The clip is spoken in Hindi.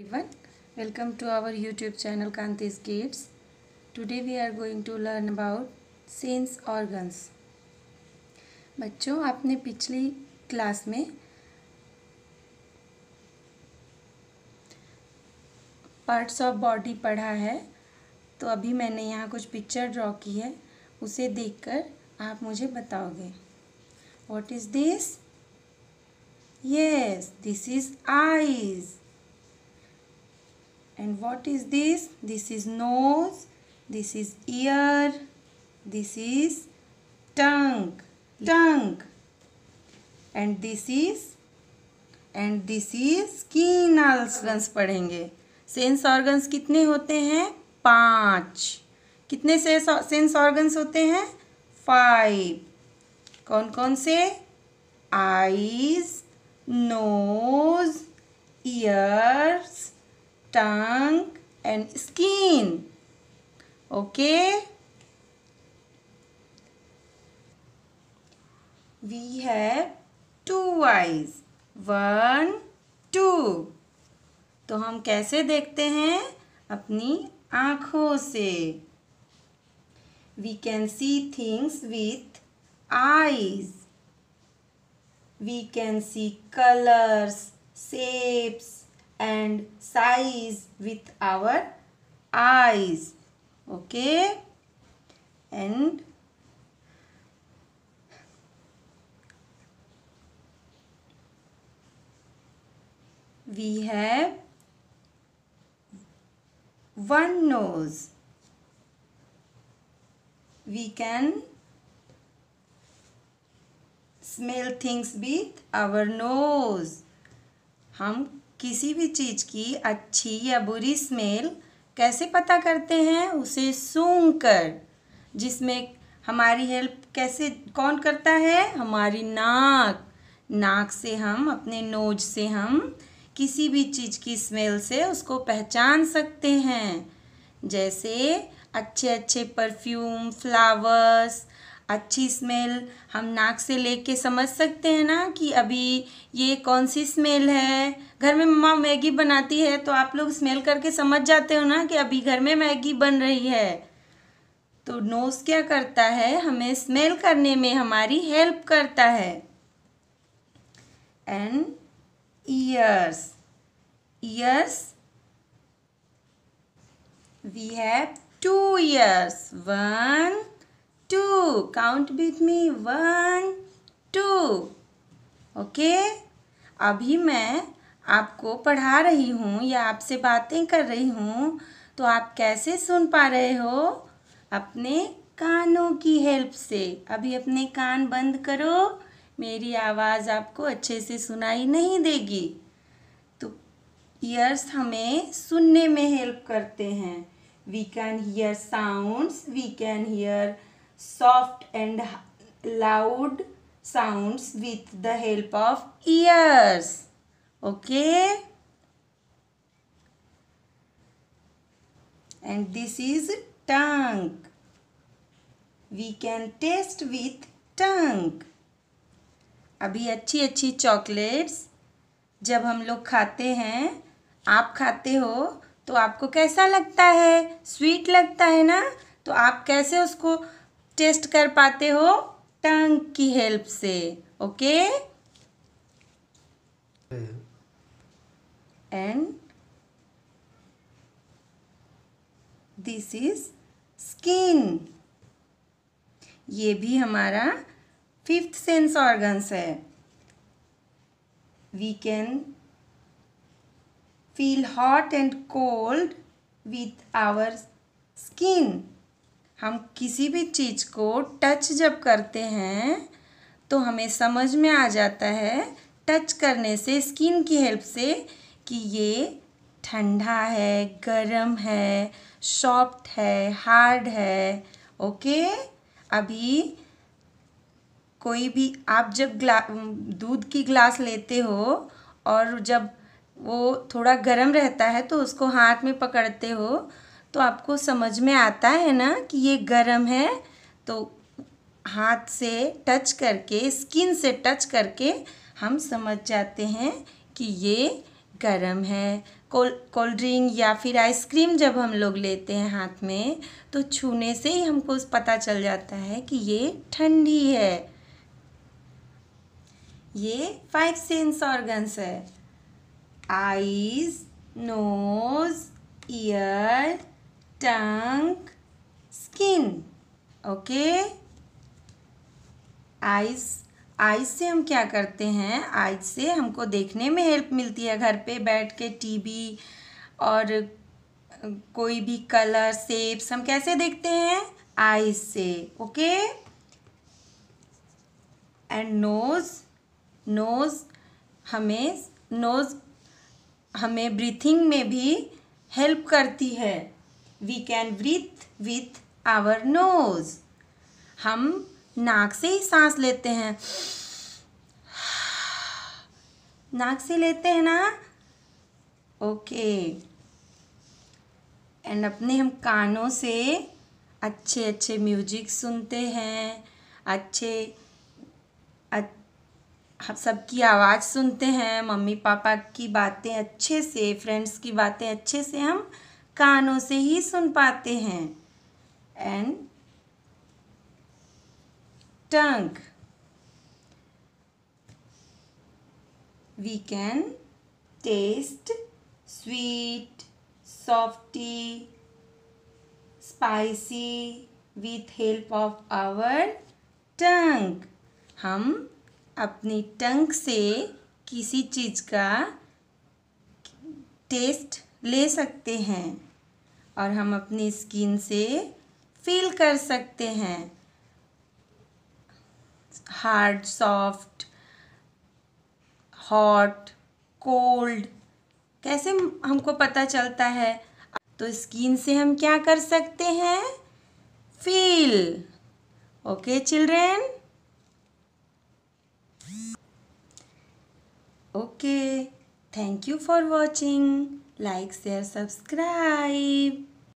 everyone welcome to our youtube channel kanti's kids today we are going to learn about sense organs बच्चों आपने पिछली क्लास में पार्ट्स ऑफ बॉडी पढ़ा है तो अभी मैंने यहाँ कुछ पिक्चर ड्रॉ की है उसे देखकर आप मुझे बताओगे what is this yes this is eyes and what is this this is nose this is ear this is tongue tongue and this is and this is skin organs पढ़ेंगे सेंस ऑर्गन्स कितने होते हैं पाँच कितने से सेंस ऑर्गन्स होते हैं फाइव कौन कौन से eyes nose ears tongue and skin. Okay. We have two eyes. One, two. तो हम कैसे देखते हैं अपनी आंखों से we can see things with eyes we can see colours shapes and size with our eyes. Okay. And we have one nose. We can smell things with our nose. हम किसी भी चीज़ की अच्छी या बुरी स्मेल कैसे पता करते हैं उसे सूंघ कर जिसमें हमारी हेल्प कैसे कौन करता है हमारी नाक नाक से हम अपने नोज से हम किसी भी चीज़ की स्मेल से उसको पहचान सकते हैं जैसे अच्छे अच्छे परफ्यूम फ्लावर्स अच्छी स्मेल हम नाक से ले के समझ सकते हैं ना कि अभी ये कौन सी स्मेल है घर में मम्मा मैगी बनाती है तो आप लोग स्मेल करके समझ जाते हो ना कि अभी घर में मैगी बन रही है तो नोज़ क्या करता है हमें स्मेल करने में हमारी हेल्प करता है and ears ears we have two ears one two. Count with me. One, two. Okay okay? अभी मैं आपको पढ़ा रही हूँ या आपसे बातें कर रही हूँ तो आप कैसे सुन पा रहे हो अपने कानों की हेल्प से अभी अपने कान बंद करो मेरी आवाज़ आपको अच्छे से सुनाई नहीं देगी तो ईयर्स हमें सुनने में हेल्प करते हैं we can hear sounds we can hear soft and loud sounds with the help of ears. Okay? And this is tongue. We can taste with tongue. अभी अच्छी अच्छी चॉकलेट्स जब हम लोग खाते हैं आप खाते हो तो आपको कैसा लगता है स्वीट लगता है ना तो आप कैसे उसको टेस्ट कर पाते हो टंग की हेल्प से okay and this is skin ये भी हमारा फिफ्थ सेंस ऑर्गन्स है we can feel hot and cold with our skin हम किसी भी चीज़ को टच जब करते हैं तो हमें समझ में आ जाता है टच करने से स्किन की हेल्प से कि ये ठंडा है गर्म है सॉफ्ट है हार्ड है ओके अभी कोई भी आप जब ग्ला दूध की ग्लास लेते हो और जब वो थोड़ा गर्म रहता है तो उसको हाथ में पकड़ते हो तो आपको समझ में आता है ना कि ये गर्म है तो हाथ से टच करके स्किन से टच करके हम समझ जाते हैं कि ये गर्म है कोल्ड कोल्ड ड्रिंक या फिर आइसक्रीम जब हम लोग लेते हैं हाथ में तो छूने से ही हमको पता चल जाता है कि ये ठंडी है ये फाइव सेंस ऑर्गन्स है eyes nose ear tongue, skin. Okay? Eyes. Eyes से हम क्या करते हैं आइज से हमको देखने में हेल्प मिलती है घर पे बैठ के टीवी और कोई भी कलर सेप्स हम कैसे देखते हैं आइज से ओके एंड नोज़ नोज़ हमें नोज़ हमें ब्रीथिंग में भी हेल्प करती है we can breathe with our nose हम नाक से ही सांस लेते हैं नाक से लेते हैं ना ओके एंड अपने हम कानों से अच्छे अच्छे म्यूजिक सुनते हैं अच्छे सबकी आवाज़ सुनते हैं मम्मी पापा की बातें अच्छे से फ्रेंड्स की बातें अच्छे से हम कानों से ही सुन पाते हैं and tongue we can taste sweet salty spicy with help of our tongue हम अपनी टंग से किसी चीज़ का टेस्ट ले सकते हैं और हम अपनी स्किन से फील कर सकते हैं हार्ड सॉफ्ट हॉट कोल्ड कैसे हमको पता चलता है तो स्किन से हम क्या कर सकते हैं feel okay children okay thank you for watching like share subscribe